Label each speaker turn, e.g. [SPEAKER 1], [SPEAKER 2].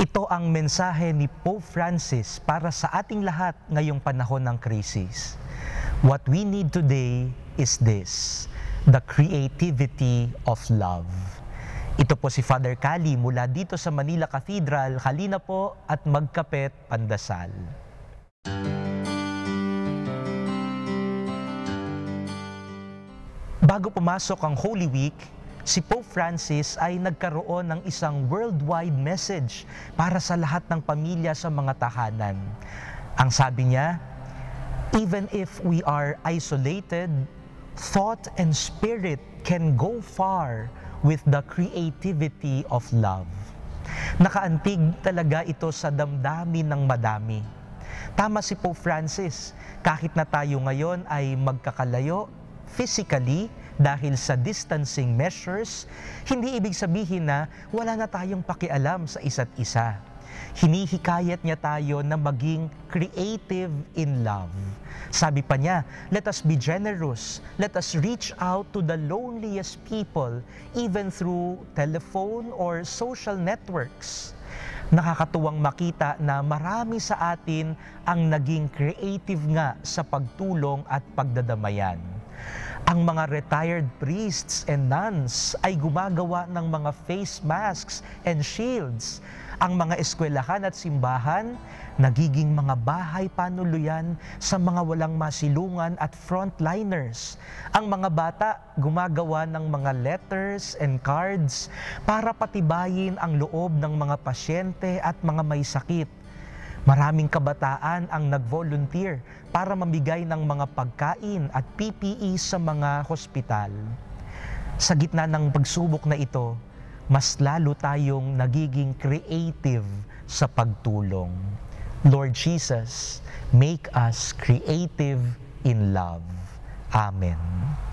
[SPEAKER 1] Ito ang mensahe ni Pope Francis para sa ating lahat ngayong panahon ng krisis. What we need today is this, the creativity of love. Ito po si Father Kali mula dito sa Manila Cathedral. Halina po at magkapet pandasal. Bago pumasok ang Holy Week, si Pope Francis ay nagkaroon ng isang worldwide message para sa lahat ng pamilya sa mga tahanan. Ang sabi niya, even if we are isolated, thought and spirit can go far with the creativity of love. Nakaantig talaga ito sa damdamin ng madami. Tama si Pope Francis, kahit na tayo ngayon ay magkakalayo physically, dahil sa distancing measures, hindi ibig sabihin na wala na tayong pakialam sa isa't isa. Hinihikayat niya tayo na maging creative in love. Sabi pa niya, let us be generous. Let us reach out to the loneliest people, even through telephone or social networks. Nakakatuwang makita na marami sa atin ang naging creative nga sa pagtulong at pagdadamayan. Ang mga retired priests and nuns ay gumagawa ng mga face masks and shields. Ang mga eskwelahan at simbahan, nagiging mga bahay panuluyan sa mga walang masilungan at frontliners. Ang mga bata, gumagawa ng mga letters and cards para patibayin ang loob ng mga pasyente at mga may sakit Maraming kabataan ang nag-volunteer para mamigay ng mga pagkain at PPE sa mga hospital. Sa gitna ng pagsubok na ito, mas lalo tayong nagiging creative sa pagtulong. Lord Jesus, make us creative in love. Amen.